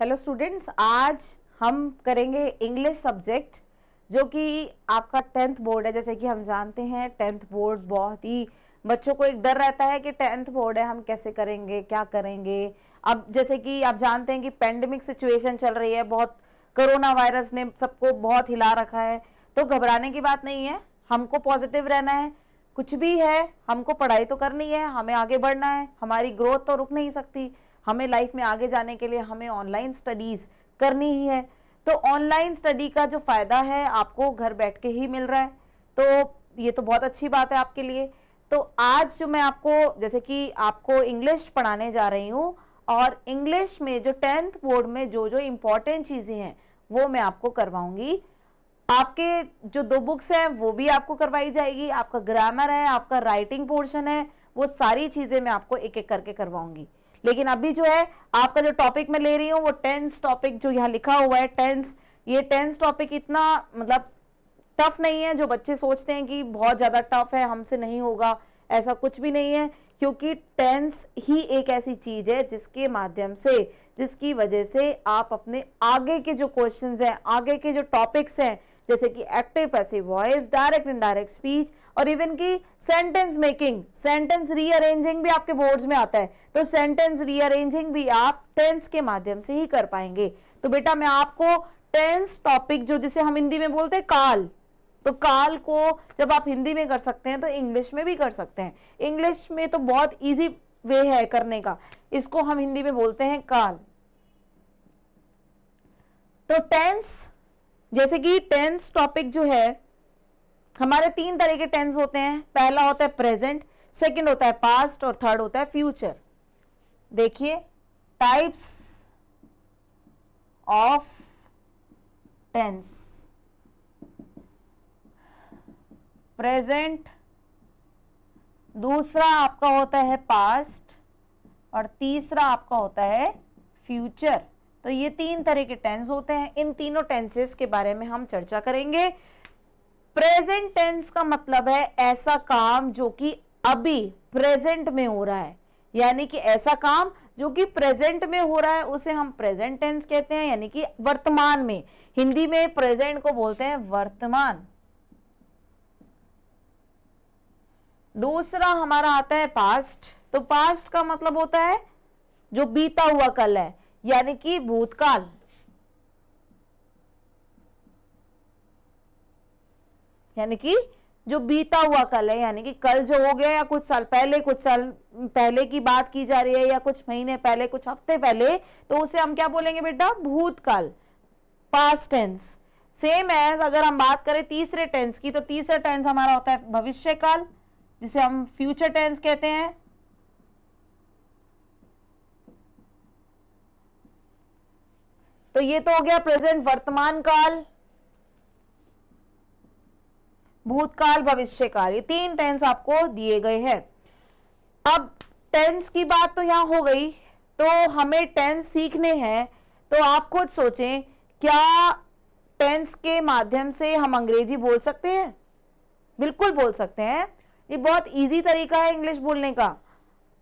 Hello students आज हम करेंगे इंग्लिश सब्जेक्ट जो कि आपका टेंथ बोर्ड है जैसे कि हम जानते हैं टेंथ बोर्ड बहुत ही बच्चों को एक डर रहता है कि टेंथ बोर्ड है हम कैसे करेंगे क्या करेंगे अब जैसे कि आप जानते हैं कि पेंडेमिक सिचुएशन चल रही है बहुत कोरोना वायरस ने सबको बहुत हिला रखा है तो घबराने की बात नहीं है हमको पॉजिटिव रहना है कुछ भी है हमको पढ़ाई तो करनी है हमें आगे बढ़ना है हमारी ग्रोथ तो रुक नहीं सकती हमें लाइफ में आगे जाने के लिए हमें ऑनलाइन स्टडीज़ करनी ही है तो ऑनलाइन स्टडी का जो फ़ायदा है आपको घर बैठ के ही मिल रहा है तो ये तो बहुत अच्छी बात है आपके लिए तो आज जो मैं आपको जैसे कि आपको इंग्लिश पढ़ाने जा रही हूँ और इंग्लिश में जो टेंथ बोर्ड में जो जो इम्पोर्टेंट चीज़ें हैं वो मैं आपको करवाऊंगी आपके जो दो बुक्स हैं वो भी आपको करवाई जाएगी आपका ग्रामर है आपका राइटिंग पोर्शन है वो सारी चीज़ें मैं आपको एक एक करके करवाऊंगी लेकिन अभी जो है आपका जो टॉपिक मैं ले रही हूँ वो टेंस टॉपिक जो यहाँ लिखा हुआ है टेंस ये टेंस टॉपिक इतना मतलब टफ नहीं है जो बच्चे सोचते हैं कि बहुत ज़्यादा टफ है हमसे नहीं होगा ऐसा कुछ भी नहीं है क्योंकि टेंस ही एक ऐसी चीज़ है जिसके माध्यम से जिसकी वजह से आप अपने आगे के जो क्वेश्चंस हैं आगे के जो टॉपिक्स हैं जैसे कि active passive voice direct indirect speech और इवन की सेंटेंस मेकिंग सेंटेंस रीअरेंजिंग भी आपके बोर्ड्स में आता है तो सेंटेंस रीअरेंजिंग भी आप टेंस के माध्यम से ही कर पाएंगे तो बेटा मैं आपको टेंस टॉपिक जो जिसे हम हिंदी में बोलते हैं काल तो काल को जब आप हिंदी में कर सकते हैं तो इंग्लिश में भी कर सकते हैं इंग्लिश में तो बहुत ईजी वे है करने का इसको हम हिंदी में बोलते हैं काल तो टेंस जैसे कि टेंस टॉपिक जो है हमारे तीन तरह के टेंस होते हैं पहला होता है प्रेजेंट सेकंड होता है पास्ट और थर्ड होता है फ्यूचर देखिए टाइप्स ऑफ टेंस प्रेजेंट दूसरा आपका होता है पास्ट और तीसरा आपका होता है फ्यूचर तो ये तीन तरह के टेंस होते हैं इन तीनों टेंसेस के बारे में हम चर्चा करेंगे प्रेजेंट टेंस का मतलब है ऐसा काम जो कि अभी प्रेजेंट में हो रहा है यानी कि ऐसा काम जो कि प्रेजेंट में हो रहा है उसे हम प्रेजेंट टेंस कहते हैं यानी कि वर्तमान में हिंदी में प्रेजेंट को बोलते हैं वर्तमान दूसरा हमारा आता है पास्ट तो पास्ट का मतलब होता है जो बीता हुआ कल है यानी कि भूतकाल यानी कि जो बीता हुआ कल है यानी कि कल जो हो गया या कुछ साल पहले कुछ साल पहले की बात की जा रही है या कुछ महीने पहले कुछ हफ्ते पहले तो उसे हम क्या बोलेंगे बेटा भूतकाल पास्ट टेंस सेम एज अगर हम बात करें तीसरे टेंस की तो तीसरा टेंस हमारा होता है भविष्यकाल जिसे हम फ्यूचर टेंस कहते हैं तो ये तो हो गया प्रेजेंट वर्तमान काल भूतकाल भविष्य काल ये तीन टेंस आपको दिए गए हैं अब टेंस की बात तो यहाँ हो गई तो हमें टेंस सीखने हैं तो आप खुद सोचें क्या टेंस के माध्यम से हम अंग्रेजी बोल सकते हैं बिल्कुल बोल सकते हैं ये बहुत इजी तरीका है इंग्लिश बोलने का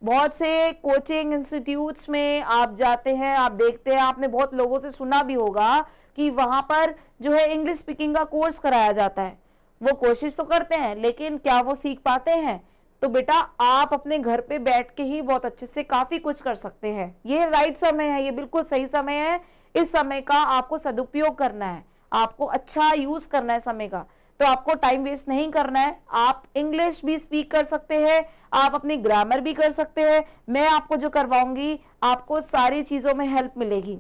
बहुत से कोचिंग इंस्टीट्यूट्स में आप जाते हैं आप देखते हैं आपने बहुत लोगों से सुना भी होगा कि वहां पर जो है इंग्लिश स्पीकिंग का कोर्स कराया जाता है वो कोशिश तो करते हैं लेकिन क्या वो सीख पाते हैं तो बेटा आप अपने घर पे बैठ के ही बहुत अच्छे से काफ़ी कुछ कर सकते हैं ये राइट समय है ये बिल्कुल सही समय है इस समय का आपको सदुपयोग करना है आपको अच्छा यूज़ करना है समय का तो आपको टाइम वेस्ट नहीं करना है आप इंग्लिश भी स्पीक कर सकते हैं आप अपनी ग्रामर भी कर सकते हैं मैं आपको जो करवाऊंगी आपको सारी चीज़ों में हेल्प मिलेगी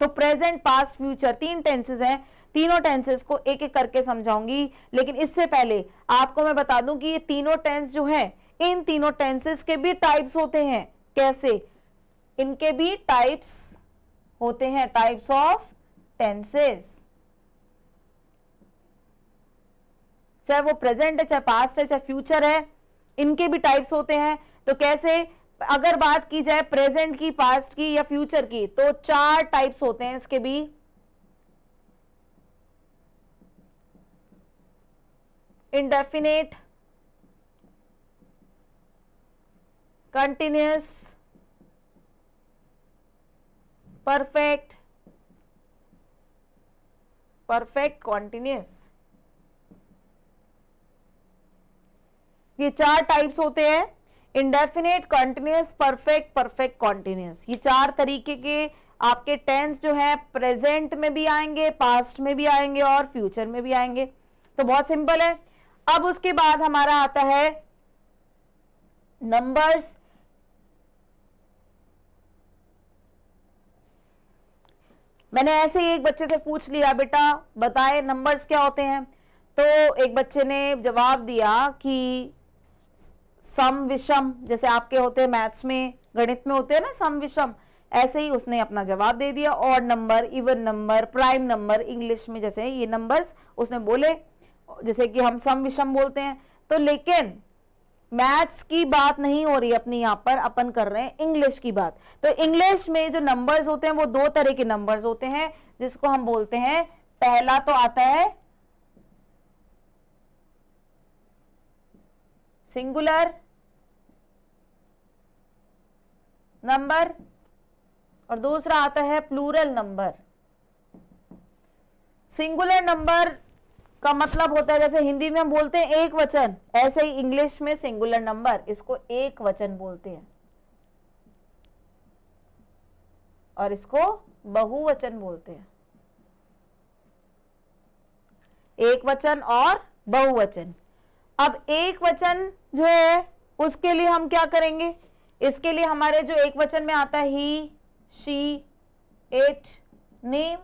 तो प्रेजेंट पास्ट फ्यूचर तीन टेंसेज हैं तीनों टेंसेज को एक एक करके समझाऊंगी लेकिन इससे पहले आपको मैं बता दूं कि ये तीनों टेंस जो है इन तीनों टेंसेस के भी टाइप्स होते हैं कैसे इनके भी टाइप्स होते हैं टाइप्स ऑफ टेंसेस चाहे वो प्रेजेंट है चाहे पास्ट है चाहे फ्यूचर है इनके भी टाइप्स होते हैं तो कैसे अगर बात की जाए प्रेजेंट की पास्ट की या फ्यूचर की तो चार टाइप्स होते हैं इसके भी indefinite continuous perfect perfect continuous ये चार टाइप्स होते हैं indefinite continuous perfect perfect continuous ये चार तरीके के आपके टेंस जो है प्रेजेंट में भी आएंगे पास्ट में भी आएंगे और फ्यूचर में भी आएंगे तो बहुत सिंपल है अब उसके बाद हमारा आता है नंबर्स मैंने ऐसे ही एक बच्चे से पूछ लिया बेटा बताए नंबर्स क्या होते हैं तो एक बच्चे ने जवाब दिया कि सम विषम जैसे आपके होते हैं मैथ्स में गणित में होते हैं ना सम विषम ऐसे ही उसने अपना जवाब दे दिया और number even number prime number English में जैसे ये नंबर्स उसने बोले जैसे कि हम सम विषम बोलते हैं तो लेकिन मैथ्स की बात नहीं हो रही अपनी यहाँ पर अपन कर रहे हैं इंग्लिश की बात तो इंग्लिश में जो नंबर्स होते हैं वो दो तरह के नंबर्स होते हैं जिसको हम बोलते हैं पहला तो आता है सिंगुलर नंबर और दूसरा आता है प्लूरल नंबर सिंगुलर नंबर का मतलब होता है जैसे हिंदी में हम बोलते हैं एक वचन ऐसे ही इंग्लिश में सिंगुलर नंबर इसको एक वचन बोलते हैं और इसको बहुवचन बोलते हैं एक वचन और बहुवचन अब एक वचन जो है उसके लिए हम क्या करेंगे इसके लिए हमारे जो एक वचन में आता है ही शी एट नेम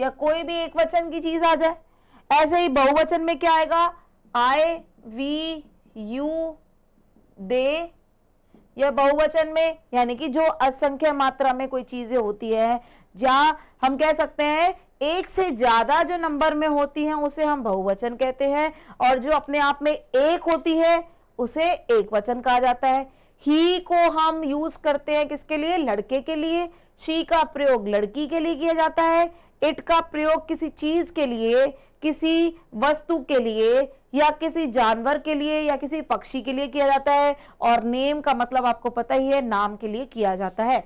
या कोई भी एक वचन की चीज आ जाए ऐसे ही बहुवचन में क्या आएगा आई वी यू दे या बहुवचन में यानी कि जो असंख्य मात्रा में कोई चीजें होती है या हम कह सकते हैं एक से ज्यादा जो नंबर में होती हैं उसे हम बहुवचन कहते हैं और जो अपने आप में एक होती है उसे एक वचन कहा जाता है ही को हम यूज करते हैं किसके लिए लड़के के लिए शी का प्रयोग लड़की के लिए किया जाता है इट का प्रयोग किसी चीज के लिए किसी वस्तु के लिए या किसी जानवर के लिए या किसी पक्षी के लिए किया जाता है और नेम का मतलब आपको पता ही है नाम के लिए किया जाता है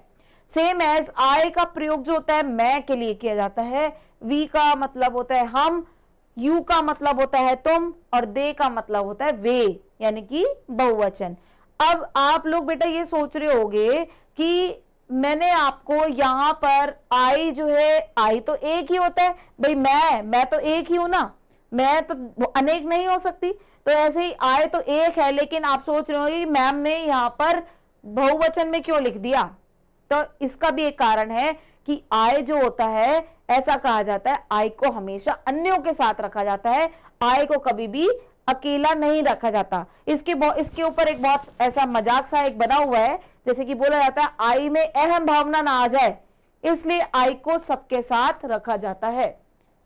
सेम एज आई का प्रयोग जो होता है मैं के लिए किया जाता है वी का मतलब होता है हम यू का मतलब होता है तुम और दे का मतलब होता है वे यानी कि बहुवचन अब आप लोग बेटा ये सोच रहे होगे कि मैंने आपको यहाँ पर आई जो है आई तो एक ही होता है भाई मैं मैं तो एक ही हूं ना मैं तो अनेक नहीं हो सकती तो ऐसे ही आई तो एक है लेकिन आप सोच रहे हो कि मैम ने यहाँ पर बहुवचन में क्यों लिख दिया तो इसका भी एक कारण है कि आय जो होता है ऐसा कहा जाता है आय को हमेशा अन्यों के साथ रखा जाता है आय को कभी भी अकेला नहीं रखा जाता इसके इसके ऊपर एक बहुत ऐसा मजाक सा एक बना हुआ है जैसे कि बोला जाता है आई में अहम भावना ना आ जाए इसलिए आई को सबके साथ रखा जाता है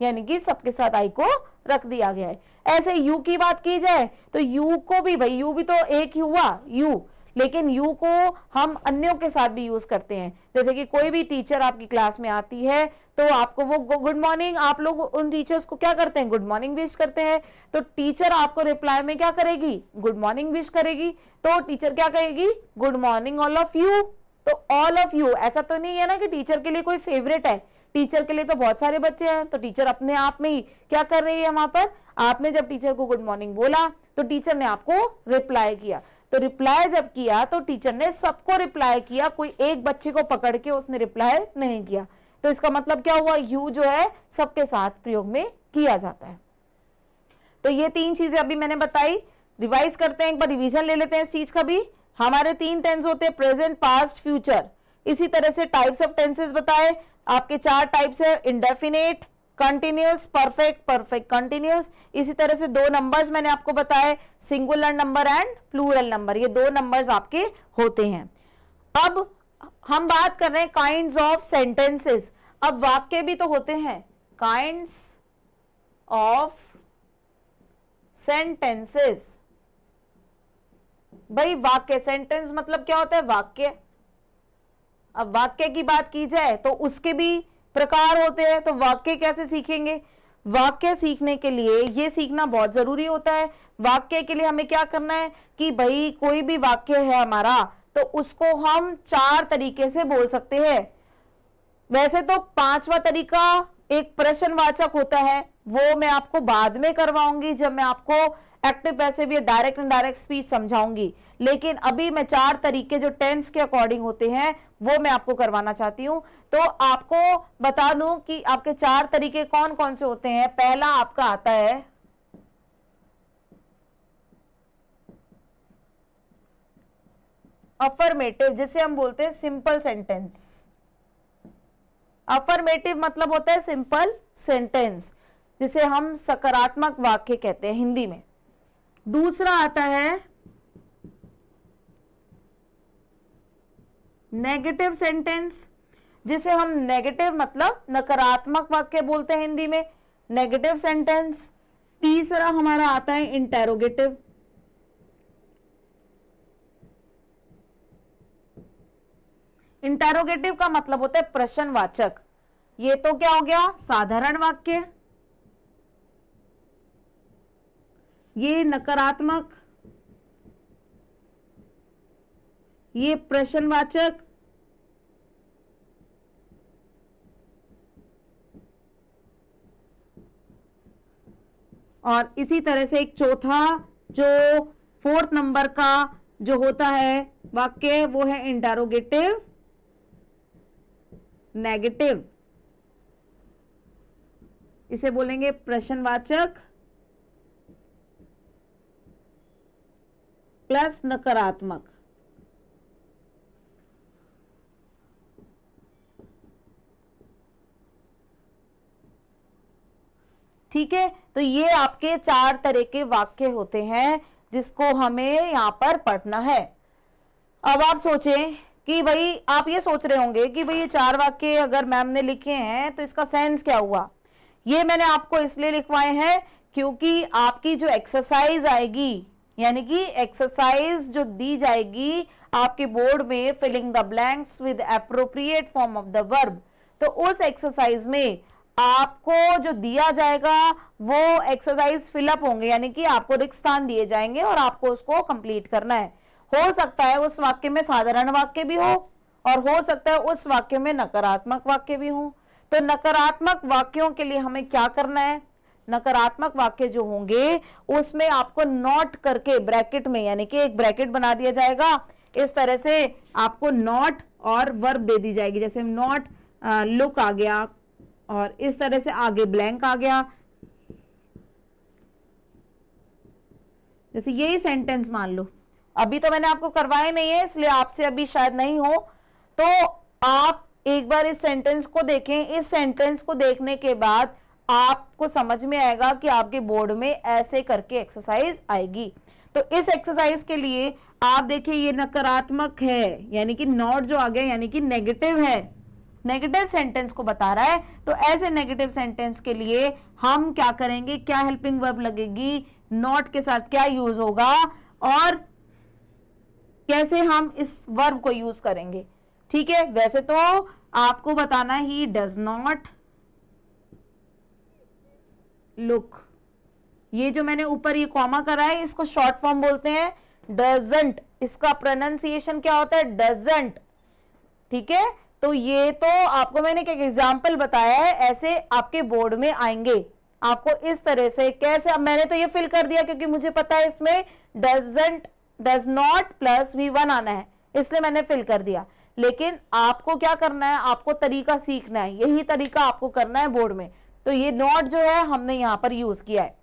यानी कि सबके साथ आई को रख दिया गया है ऐसे यू की बात की जाए तो यू को भी भाई यू भी तो एक ही हुआ यू लेकिन यू को हम अन्यों के साथ भी यूज करते हैं जैसे कि कोई भी टीचर आपकी क्लास में आती है तो आपको वो गुड मॉर्निंग आप लोग उन टीचर्स को क्या करते हैं गुड मॉर्निंग विश करते हैं तो टीचर आपको रिप्लाई में क्या करेगी गुड मॉर्निंग विश करेगी तो टीचर क्या कहेगी good morning all of you तो ऑल ऑफ यू ऐसा तो नहीं है ना कि टीचर के लिए कोई फेवरेट है टीचर के लिए तो बहुत सारे बच्चे हैं तो टीचर अपने आप में ही क्या कर रही है वहां पर आपने जब टीचर को गुड मॉर्निंग बोला तो टीचर ने आपको रिप्लाई किया तो रिप्लाई जब किया तो टीचर ने सबको रिप्लाई किया कोई एक बच्चे को पकड़ के उसने रिप्लाई नहीं किया तो इसका मतलब क्या हुआ यू जो है सबके साथ प्रयोग में किया जाता है तो ये तीन चीजें अभी मैंने बताई रिवाइज करते हैं एक बार रिविजन ले लेते हैं इस चीज का भी हमारे तीन टेंस होते हैं प्रेजेंट पास्ट फ्यूचर इसी तरह से टाइप्स ऑफ टेंसेस बताए आपके चार टाइप्स है indefinite continuous perfect perfect continuous इसी तरह से दो नंबर्स मैंने आपको बताए singular number and plural number ये दो नंबर्स आपके होते हैं अब हम बात कर रहे हैं काइंड ऑफ सेंटेंसेस अब वाक्य भी तो होते हैं काइंड ऑफ सेंटेंसेस भाई वाक्य सेंटेंस मतलब क्या होता है वाक्य अब वाक्य की बात की जाए तो उसके भी प्रकार होते हैं तो वाक्य कैसे सीखेंगे वाक्य सीखने के लिए ये सीखना बहुत ज़रूरी होता है वाक्य के लिए हमें क्या करना है कि भाई कोई भी वाक्य है हमारा तो उसको हम चार तरीके से बोल सकते हैं वैसे तो पांचवा तरीका एक प्रश्नवाचक होता है वो मैं आपको बाद में करवाऊंगी जब मैं आपको एक्टिव पैसे भी डायरेक्ट एंड डायरेक्ट स्पीच समझाऊंगी लेकिन अभी मैं चार तरीके जो टेंस के अकॉर्डिंग होते हैं वो मैं आपको करवाना चाहती हूँ तो आपको बता दूं कि आपके चार तरीके कौन कौन से होते हैं पहला आपका आता है अफर्मेटिव जिसे हम बोलते हैं सिंपल सेंटेंस अफर्मेटिव मतलब होता है सिंपल सेंटेंस जिसे हम सकारात्मक वाक्य कहते हैं हिंदी में दूसरा आता है नेगेटिव सेंटेंस जिसे हम नेगेटिव मतलब नकारात्मक वाक्य बोलते हैं हिंदी में नेगेटिव सेंटेंस तीसरा हमारा आता है इंटेरोगेटिव इंटेरोगेटिव का मतलब होता है प्रश्नवाचक ये तो क्या हो गया साधारण वाक्य ये नकारात्मक ये प्रश्नवाचक और इसी तरह से एक चौथा जो फोर्थ नंबर का जो होता है वाक्य वो है इंटेरोगेटिव नेगेटिव इसे बोलेंगे प्रश्नवाचक प्लस नकारात्मक ठीक है तो ये आपके चार तरह के वाक्य होते हैं जिसको हमें यहां पर पढ़ना है अब आप सोचें कि भाई आप ये सोच रहे होंगे कि भाई ये चार वाक्य अगर मैम ने लिखे हैं तो इसका सेंस क्या हुआ ये मैंने आपको इसलिए लिखवाए हैं क्योंकि आपकी जो एक्सरसाइज आएगी यानी कि एक्सरसाइज जो दी जाएगी आपके बोर्ड में filling the blanks with appropriate form of the verb तो उस एक्सरसाइज में आपको जो दिया जाएगा वो एक्सरसाइज फिलअप होंगे यानी कि आपको रिक्त स्थान दिए जाएंगे और आपको उसको कंप्लीट करना है हो सकता है उस वाक्य में साधारण वाक्य भी हो और हो सकता है उस वाक्य में नकारात्मक वाक्य भी हो तो नकारात्मक वाक्यों के लिए हमें क्या करना है नकारात्मक वाक्य जो होंगे उसमें आपको नॉट करके ब्रैकेट में यानी कि एक ब्रैकेट बना दिया जाएगा इस तरह से आपको नॉट और वर्ब दे दी जाएगी जैसे नॉट लुक आ गया और इस तरह से आगे ब्लैंक आ गया जैसे यही सेंटेंस मान लो अभी तो मैंने आपको करवाए नहीं है इसलिए आपसे अभी शायद नहीं हो तो आप एक बार इस सेंटेंस को देखें इस सेंटेंस को देखने के बाद आपको समझ में आएगा कि आपके बोर्ड में ऐसे करके एक्सरसाइज आएगी तो इस एक्सरसाइज के लिए आप देखिए ये नकारात्मक है यानी कि नॉट जो आ गया यानी कि नेगेटिव है नेगेटिव सेंटेंस को बता रहा है तो ऐसे नेगेटिव सेंटेंस के लिए हम क्या करेंगे क्या हेल्पिंग वर्ब लगेगी नॉट के साथ क्या यूज होगा और कैसे हम इस वर्ब को यूज करेंगे ठीक है वैसे तो आपको बताना ही डज नॉट लुक ये जो मैंने ऊपर ये कॉमा करा है इसको शॉर्ट फॉर्म बोलते हैं डजेंट इसका प्रोनाउंसिएशन क्या होता है डजेंट ठीक है तो ये तो आपको मैंने एक एग्जाम्पल बताया है ऐसे आपके बोर्ड में आएंगे आपको इस तरह से कैसे अब मैंने तो ये फिल कर दिया क्योंकि मुझे पता है इसमें doesn't does not plus V one आना है इसलिए मैंने फिल कर दिया लेकिन आपको क्या करना है आपको तरीका सीखना है यही तरीका आपको करना है बोर्ड में तो ये नॉट जो है हमने यहां पर यूज किया है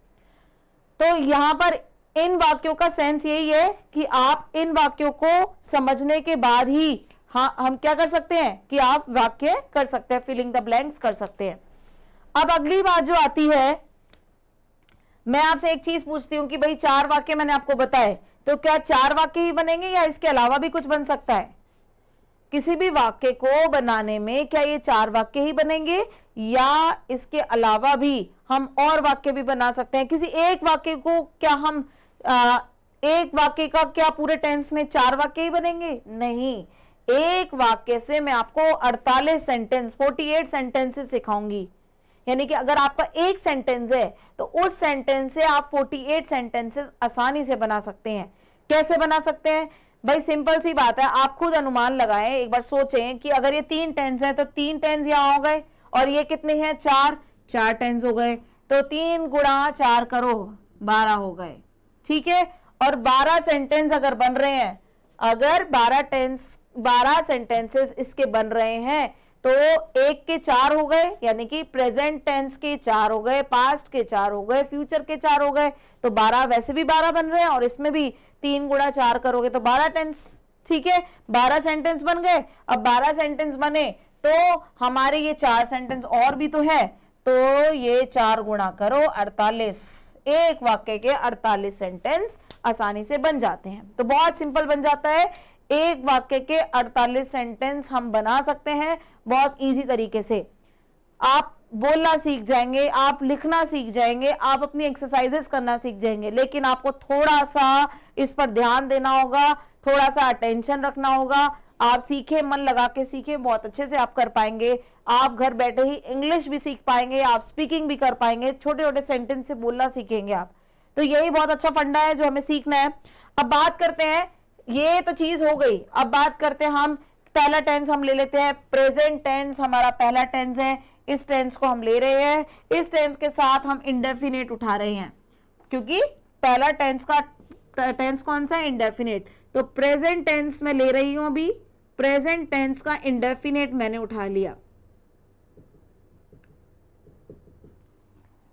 तो यहां पर इन वाक्यों का सेंस यही है कि आप इन वाक्यों को समझने के बाद ही हाँ हम क्या कर सकते हैं कि आप वाक्य कर सकते हैं फिलिंग द ब्लैंक्स कर सकते हैं अब अगली बात जो आती है मैं आपसे एक चीज पूछती हूं कि भाई चार वाक्य मैंने आपको बताए तो क्या चार वाक्य ही बनेंगे या इसके अलावा भी कुछ बन सकता है किसी भी वाक्य को बनाने में क्या ये चार वाक्य ही बनेंगे या इसके अलावा भी हम और वाक्य भी बना सकते हैं किसी एक वाक्य को क्या हम आ, एक वाक्य का क्या पूरे टेंस में चार वाक्य ही बनेंगे नहीं एक वाक्य से मैं आपको 48 सेंटेंस 48 सेंटेंसेस सिखाऊंगी यानी कि अगर आपका एक सेंटेंस है तो उस सेंटेंस से आप 48 सेंटेंसेस आसानी से बना सकते हैं कैसे बना सकते हैं भाई सिंपल सी बात है आप खुद अनुमान लगाएं एक बार सोचें कि अगर ये तीन टेंस हैं तो तीन टेंस यहाँ हो गए और ये कितने हैं चार चार टेंस हो गए तो तीन गुणा चार करो बारह हो गए ठीक है और बारह सेंटेंस अगर बन रहे हैं अगर बारह टेंस बारह सेंटेंसेस इसके बन रहे हैं तो एक के चार हो गए यानी कि प्रेजेंट टेंस के चार हो गए पास्ट के चार हो गए फ्यूचर के चार हो गए तो बारह वैसे भी बारह बन रहे हैं और इसमें भी तीन गुणा चार करोगे तो बारह टेंस ठीक है बारह सेंटेंस बन गए अब बारह सेंटेंस बने तो हमारे ये चार सेंटेंस और भी तो है तो ये चार गुणा करो अड़तालीस एक वाक्य के अड़तालीस सेंटेंस आसानी से बन जाते हैं तो बहुत सिंपल बन जाता है एक वाक्य के 48 सेंटेंस हम बना सकते हैं बहुत इजी तरीके से आप बोलना सीख जाएंगे आप लिखना सीख जाएंगे आप अपनी एक्सरसाइजेस करना सीख जाएंगे लेकिन आपको थोड़ा सा इस पर ध्यान देना होगा थोड़ा सा अटेंशन रखना होगा आप सीखे मन लगा के सीखे बहुत अच्छे से आप कर पाएंगे आप घर बैठे ही इंग्लिश भी सीख पाएंगे आप स्पीकिंग भी कर पाएंगे छोटे छोटे सेंटेंस से बोलना सीखेंगे आप तो यही बहुत अच्छा फंडा है जो हमें सीखना है अब बात करते हैं ये तो चीज हो गई अब बात करते हैं हम पहला टेंस हम ले लेते हैं प्रेजेंट टेंस हमारा पहला टेंस है इस टेंस को हम ले रहे हैं इस टेंस के साथ हम इंडेफिनेट उठा रहे हैं क्योंकि पहला टेंस का टेंस कौन सा है इंडेफिनेट तो प्रेजेंट टेंस में ले रही हूं अभी प्रेजेंट टेंस का इंडेफिनेट मैंने उठा लिया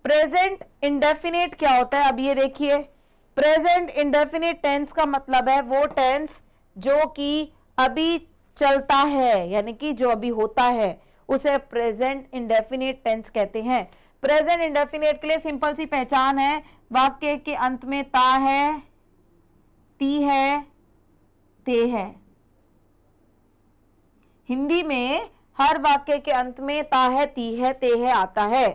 प्रेजेंट इंडेफिनेट क्या होता है अब ये देखिए प्रेजेंट इंडेफिनिट टेंस का मतलब है वो टेंस जो कि अभी चलता है यानी कि जो अभी होता है उसे प्रेजेंट इंडेफिनिट टेंस कहते हैं प्रेजेंट इंडेफिनिट के लिए सिंपल सी पहचान है वाक्य के अंत में ता है ती है ते है हिंदी में हर वाक्य के अंत में ता है ती है ते है आता है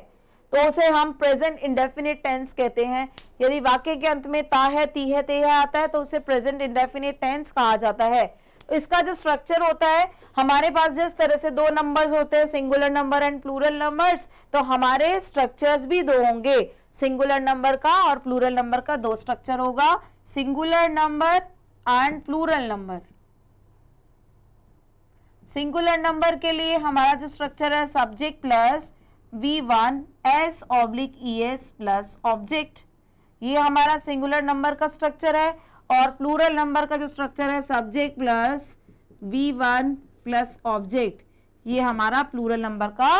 तो उसे हम प्रेजेंट इंडेफिनिट टेंस कहते हैं यदि वाक्य के अंत में ता है ती है ते है आता है तो उसे प्रेजेंट इंडेफिनिट टेंस कहा जाता है तो इसका जो स्ट्रक्चर होता है हमारे पास जिस तरह से दो नंबर्स होते हैं singular number and plural numbers तो हमारे स्ट्रक्चर्स भी दो होंगे सिंगुलर नंबर का और प्लूरल नंबर का दो स्ट्रक्चर होगा singular number and plural number singular number के लिए हमारा जो स्ट्रक्चर है subject plus v1 s oblique E S plus object ये हमारा सिंगुलर नंबर का स्ट्रक्चर है और प्लूरल नंबर का जो स्ट्रक्चर है subject plus V one plus object ये हमारा प्लूरल नंबर का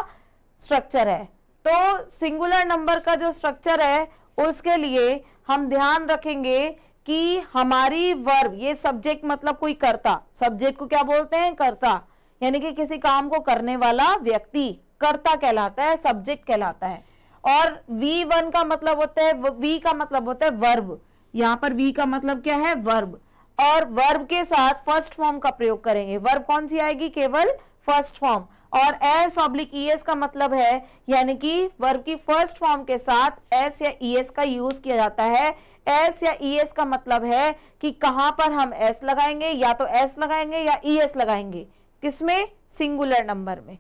स्ट्रक्चर है तो सिंगुलर नंबर का जो स्ट्रक्चर है उसके लिए हम ध्यान रखेंगे कि हमारी वर्ब ये सब्जेक्ट मतलब कोई करता सब्जेक्ट को क्या बोलते हैं करता यानी कि किसी काम को करने वाला व्यक्ति कर्ता कहलाता है सब्जेक्ट कहलाता है और वी वन का मतलब होता है वी का मतलब होता है वर्ब यहाँ पर वी का मतलब क्या है वर्ब और वर्ब के साथ फर्स्ट फॉर्म का प्रयोग करेंगे वर्ब कौन सी आएगी केवल फर्स्ट फॉर्म और एस ऑब्लिक ईएस का मतलब है यानी कि वर्ब की फर्स्ट फॉर्म के साथ एस या ईएस e का यूज किया जाता है एस या ईएस e का मतलब है कि कहां पर हम एस लगाएंगे या तो एस लगाएंगे या ईएस e लगाएंगे किसमें सिंगुलर नंबर में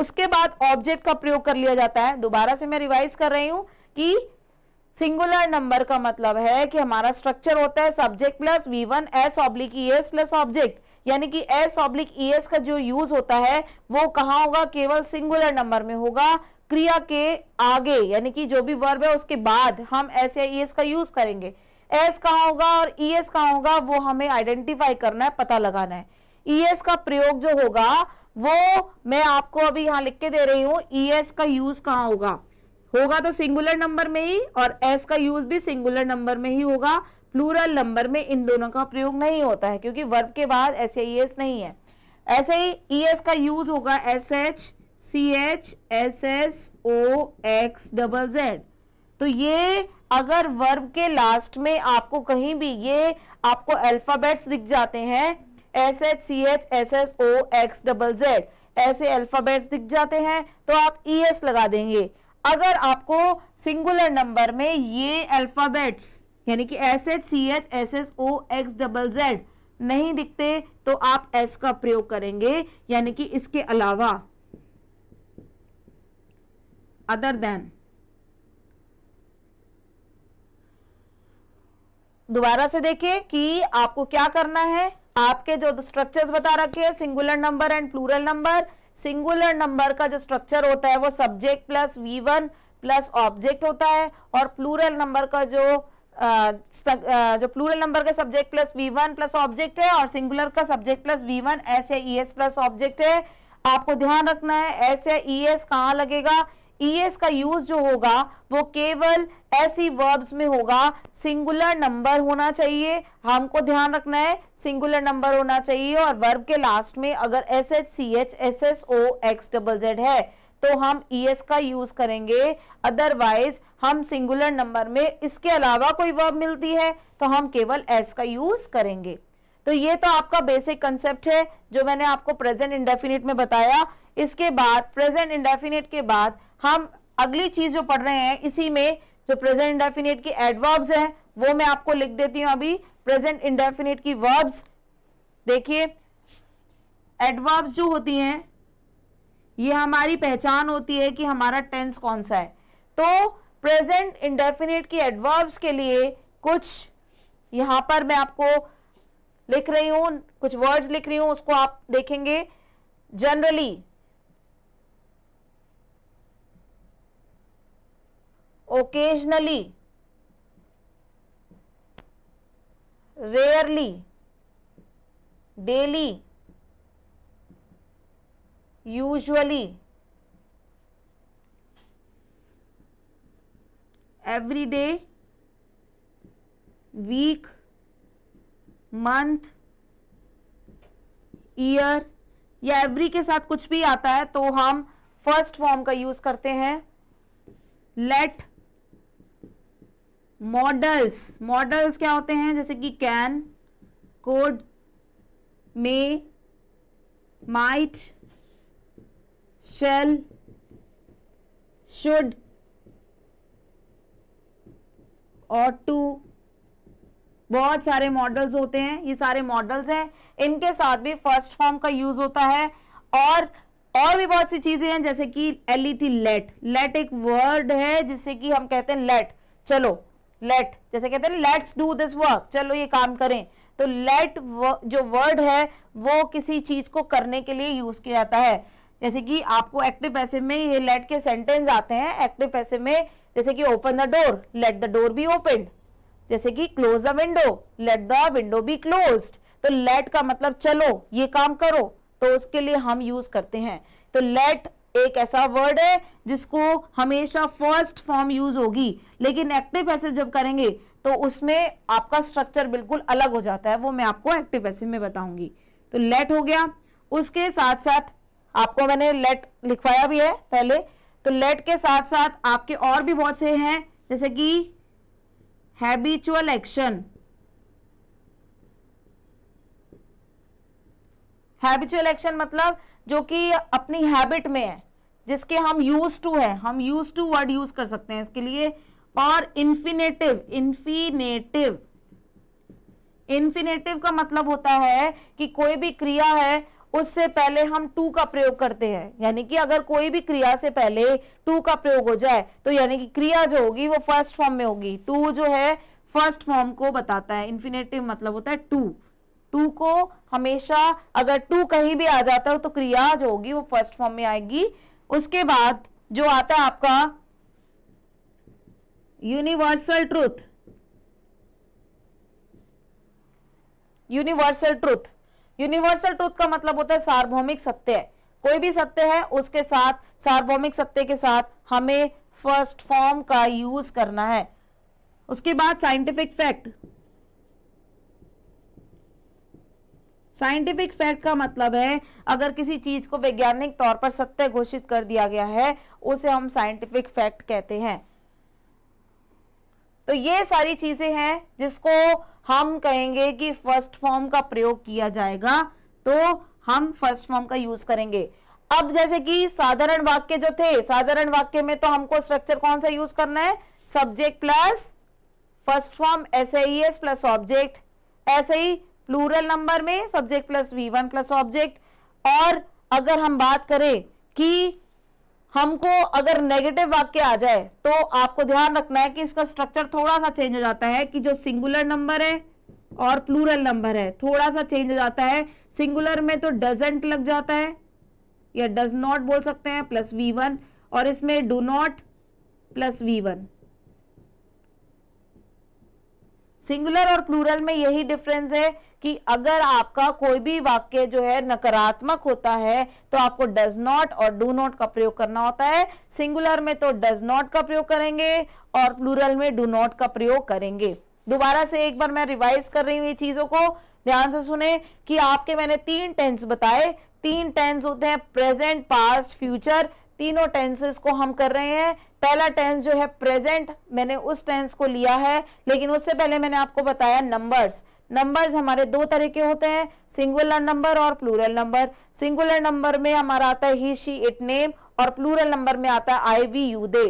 उसके बाद ऑब्जेक्ट का प्रयोग कर लिया जाता है दोबारा से मैं रिवाइज कर रही हूं कि सिंगुलर नंबर का मतलब है कि हमारा स्ट्रक्चर होता है subject plus V one S oblique E S plus object यानी कि एस ऑब्लिक ई एस का जो यूज होता है वो कहां होगा केवल सिंगुलर नंबर में होगा क्रिया के आगे यानी कि जो भी वर्ब है उसके बाद हम एस या ई e एस का यूज करेंगे एस कहाँ होगा और ई e एस कहाँ होगा वो हमें आइडेंटिफाई करना है पता लगाना है ई e एस का प्रयोग जो होगा वो मैं आपको अभी यहाँ लिख के दे रही हूँ ई e एस का यूज कहाँ होगा होगा तो सिंगुलर नंबर में ही और एस का यूज भी सिंगुलर नंबर में ही होगा प्लूरल नंबर में इन दोनों का प्रयोग नहीं होता है क्योंकि वर्ब के बाद ऐसे ई e एस नहीं है ऐसे ही ई e एस का यूज होगा S H C H S S O X double Z तो ये अगर वर्ब के लास्ट में आपको कहीं भी ये आपको अल्फाबेट्स दिख जाते हैं S H C H S S O X double Z ऐसे अल्फ़ाबेट्स दिख जाते हैं तो आप ई e एस लगा देंगे अगर आपको सिंगुलर नंबर में ये अल्फ़ाबेट्स यानी कि S H C H S S O X double Z नहीं दिखते तो आप एस का प्रयोग करेंगे यानी कि इसके अलावा अदर देन दोबारा से देखिए कि आपको क्या करना है आपके जो स्ट्रक्चर्स बता रखे हैं singular number and plural number singular number का जो स्ट्रक्चर होता है वो subject plus V one plus object होता है और प्लूरल नंबर का जो आ, जो प्लूरल नंबर का subject plus V one plus object है और सिंगुलर का subject plus V one S E S plus object है आपको ध्यान रखना है एस ई एस कहाँ लगेगा ईएस e का यूज जो होगा वो केवल ऐसी वर्ब्स में होगा सिंगुलर नंबर होना चाहिए हमको ध्यान रखना है सिंगुलर नंबर होना चाहिए और वर्ब के लास्ट में अगर S H C H S S O X double Z है तो हम ई e एस का यूज करेंगे अदरवाइज हम सिंगुलर नंबर में इसके अलावा कोई वर्ब मिलती है तो हम केवल एस का यूज करेंगे तो ये तो आपका बेसिक कंसेप्ट है जो मैंने आपको प्रेजेंट इंडेफिनिट में बताया इसके बाद प्रेजेंट इंडेफिनिट के बाद हम अगली चीज जो पढ़ रहे हैं इसी में जो प्रेजेंट इंडेफिनेट की एडवर्ब्स हैं वो मैं आपको लिख देती हूं अभी प्रेजेंट इंडेफिनेट की वर्ब्स देखिए एडवर्ब्स जो होती हैं ये हमारी पहचान होती है कि हमारा टेंस कौन सा है तो प्रेजेंट इंडेफिनेट की एडवर्ब्स के लिए कुछ यहां पर मैं आपको लिख रही हूं कुछ वर्ड्स लिख रही हूं उसको आप देखेंगे generally occasionally rarely daily usually every day week month year या एवरी के साथ कुछ भी आता है तो हम फर्स्ट फॉर्म का यूज करते हैं लेट मॉडल्स मॉडल्स क्या होते हैं जैसे कि can could may might shall should और टू बहुत सारे मॉडल्स होते हैं ये सारे मॉडल्स हैं इनके साथ भी फर्स्ट फॉर्म का यूज होता है और और भी बहुत सी चीजें हैं जैसे कि एलई टी लेट लेट एक वर्ड है जिससे कि हम कहते हैं लेट चलो लेट जैसे कहते हैं लेट्स डू दिस वर्क चलो ये काम करें तो लेट जो वर्ड है वो किसी चीज को करने के लिए यूज किया जाता है जैसे कि आपको एक्टिव पैसे में ये लेट के सेंटेंस आते हैं एक्टिव पैसे में जैसे कि open the door let the door be open जैसे कि close the window let the window be close तो लेट का मतलब चलो ये काम करो तो उसके लिए हम यूज करते हैं तो लेट एक ऐसा वर्ड है जिसको हमेशा फर्स्ट फॉर्म यूज होगी लेकिन एक्टिव पैसे जब करेंगे तो उसमें आपका स्ट्रक्चर बिल्कुल अलग हो जाता है वो मैं आपको एक्टिव पैसे में बताऊंगी तो लेट हो गया उसके साथ साथ आपको मैंने लेट लिखवाया भी है पहले तो लेट के साथ साथ आपके और भी बहुत से हैं जैसे कि हैबिचुअल एक्शन हैबिचुअल एक्शन मतलब जो कि अपनी हैबिट में है जिसके हम यूज टू है हम यूज टू वर्ड यूज कर सकते हैं इसके लिए और इन्फिनेटिव इन्फिनेटिव इन्फिनेटिव का मतलब होता है कि कोई भी क्रिया है उससे पहले हम टू का प्रयोग करते हैं यानी कि अगर कोई भी क्रिया से पहले टू का प्रयोग हो जाए तो यानी कि क्रिया जो होगी वो फर्स्ट फॉर्म में होगी टू जो है फर्स्ट फॉर्म को बताता है इन्फिनेटिव मतलब होता है टू टू को हमेशा अगर टू कहीं भी आ जाता हो तो क्रिया जो होगी वो फर्स्ट फॉर्म में आएगी उसके बाद जो आता है आपका universal truth universal truth universal truth का मतलब होता है सार्वभौमिक सत्य है कोई भी सत्य है उसके साथ सार्वभौमिक सत्य के साथ हमें फर्स्ट फॉर्म का यूज करना है उसके बाद साइंटिफिक फैक्ट साइंटिफिक फैक्ट का मतलब है अगर किसी चीज को वैज्ञानिक तौर पर सत्य घोषित कर दिया गया है उसे हम साइंटिफिक फैक्ट कहते हैं तो ये सारी चीजें हैं जिसको हम कहेंगे कि फर्स्ट फॉर्म का प्रयोग किया जाएगा तो हम फर्स्ट फॉर्म का यूज करेंगे अब जैसे कि साधारण वाक्य जो थे साधारण वाक्य में तो हमको स्ट्रक्चर कौन सा यूज करना है subject plus first form S plus object ऐसे ही प्लूरल नंबर में subject plus V one plus object और अगर हम बात करें कि हमको अगर नेगेटिव वाक्य आ जाए तो आपको ध्यान रखना है कि इसका स्ट्रक्चर थोड़ा सा चेंज हो जाता है कि जो सिंगुलर नंबर है और प्लूरल नंबर है थोड़ा सा चेंज हो जाता है सिंगुलर में तो डजेंट लग जाता है या डज नॉट बोल सकते हैं प्लस वी वन और इसमें do not plus V one singular और प्लूरल में यही डिफरेंस है कि अगर आपका कोई भी वाक्य जो है नकारात्मक होता है तो आपको डज नॉट और डू नॉट का प्रयोग करना होता है सिंगुलर में तो डज नॉट का प्रयोग करेंगे और प्लूरल में डू नॉट का प्रयोग करेंगे दोबारा से एक बार मैं रिवाइज कर रही हूँ ये चीजों को ध्यान से सुने कि आपके मैंने तीन टेंस बताए तीन टेंस होते हैं प्रेजेंट पास्ट फ्यूचर तीनों टेंसेस को हम कर रहे हैं पहला टेंस जो है प्रेजेंट मैंने उस टेंस को लिया है लेकिन उससे पहले मैंने आपको बताया नंबर्स नंबर्स हमारे दो तरह के होते हैं सिंगुलर नंबर और प्लूरल नंबर सिंगुलर नंबर में हमारा आता है ही शी इट नेम और प्लूरल नंबर में आता है आई वी यू दे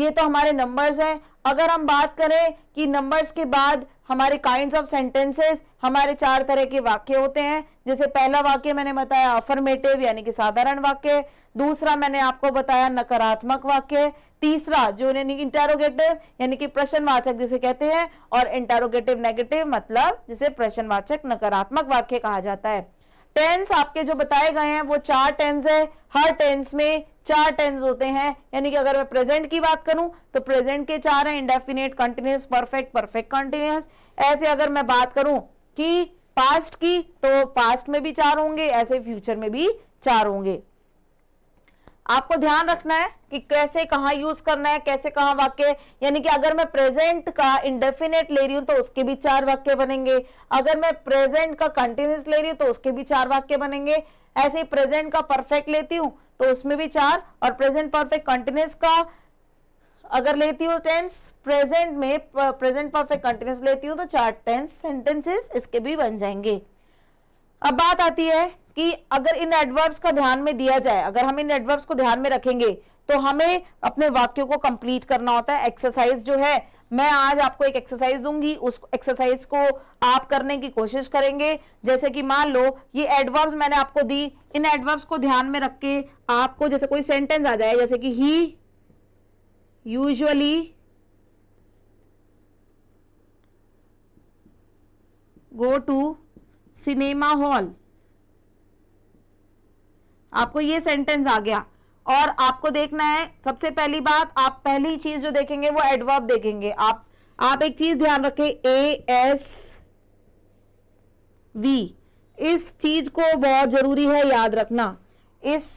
ये तो हमारे नंबर्स हैं अगर हम बात करें कि नंबर्स के बाद हमारे काइंड ऑफ सेंटेंसेस हमारे चार तरह के वाक्य होते हैं जैसे पहला वाक्य मैंने बताया अफर्मेटिव यानी कि साधारण वाक्य दूसरा मैंने आपको बताया नकारात्मक वाक्य तीसरा जो यानी कि इंटेरोगेटिव यानी कि प्रश्नवाचक जिसे कहते हैं और इंटेरोगेटिव नेगेटिव मतलब जिसे प्रश्नवाचक नकारात्मक वाक्य कहा जाता है टेंस आपके जो बताए गए हैं वो चार टेंस है हर टेंस में चार टेंस होते हैं यानी कि अगर मैं प्रेजेंट की बात करूं तो प्रेजेंट के चार हैं indefinite continuous perfect perfect continuous ऐसे अगर मैं बात करूं कि पास्ट की तो पास्ट में भी चार होंगे ऐसे फ्यूचर में भी चार होंगे आपको ध्यान रखना है कि कैसे कहां यूज करना है कैसे कहां वाक्य यानी कि अगर मैं प्रेजेंट का इंडेफिनेट ले रही हूं तो उसके भी चार वाक्य बनेंगे अगर मैं प्रेजेंट का कंटिन्यूस ले रही हूं तो उसके भी चार वाक्य बनेंगे ऐसे ही प्रेजेंट का परफेक्ट लेती हूं तो उसमें भी चार और प्रेजेंट परफेक्ट कंटिन्यूस का अगर लेती हूँ टेंस प्रेजेंट में प्रेजेंट परफेक्ट कंटिन्यूस लेती हूँ तो चार टेंस सेंटेंसेस इसके भी बन जाएंगे अब बात आती है कि अगर इन एडवर्ब्स का ध्यान में दिया जाए अगर हम इन एडवर्ब्स को ध्यान में रखेंगे तो हमें अपने वाक्यों को कंप्लीट करना होता है एक्सरसाइज जो है मैं आज आपको एक एक्सरसाइज दूंगी उस एक्सरसाइज को आप करने की कोशिश करेंगे जैसे कि मान लो ये एडवर्ब्स मैंने आपको दी इन एडवर्ब्स को ध्यान में रख के आपको जैसे कोई सेंटेंस आ जाए जैसे कि he usually go to cinema hall आपको ये सेंटेंस आ गया और आपको देखना है सबसे पहली बात आप पहली चीज जो देखेंगे वो एडवर्ब देखेंगे आप आप एक चीज ध्यान रखें ए एस वी इस चीज को बहुत जरूरी है याद रखना इस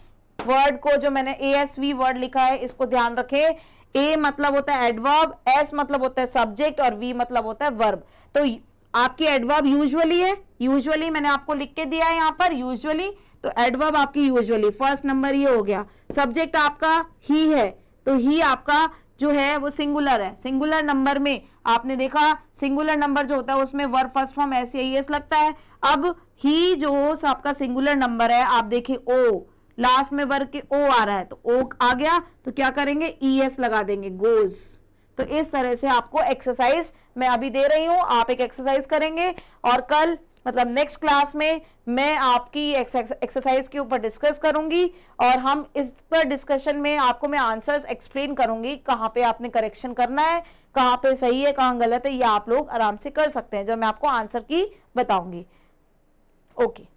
वर्ड को जो मैंने ए एस वी वर्ड लिखा है इसको ध्यान रखें ए मतलब होता है एडवर्ब एस मतलब होता है सब्जेक्ट और वी मतलब होता है वर्ब तो आपकी एडवर्ब यूजुअली है यूजुअली मैंने आपको लिख के दिया है यहां पर यूजुअली तो एडवर्ब आपकी यूजुअली फर्स्ट नंबर ये हो गया सब्जेक्ट आपका ही है तो ही आपका जो है वो सिंगुलर है सिंगुलर नंबर में आपने देखा सिंगुलर नंबर जो होता है उसमें वर्ब फर्स्ट फॉर्म ऐसे ही एस लगता है अब ही जो आपका सिंगुलर नंबर है आप देखें ओ लास्ट में वर्ग के ओ आ रहा है तो ओ आ गया तो क्या करेंगे ई e एस लगा देंगे गोज तो इस तरह से आपको एक्सरसाइज मैं अभी दे रही हूं आप एक एक्सरसाइज करेंगे और कल मतलब नेक्स्ट क्लास में मैं आपकी एक्सरसाइज के ऊपर डिस्कस करूंगी और हम इस पर डिस्कशन में आपको मैं आंसर्स एक्सप्लेन करूंगी कहाँ पे आपने करेक्शन करना है कहाँ पे सही है कहाँ गलत है ये आप लोग आराम से कर सकते हैं जब मैं आपको आंसर की बताऊंगी ओके okay.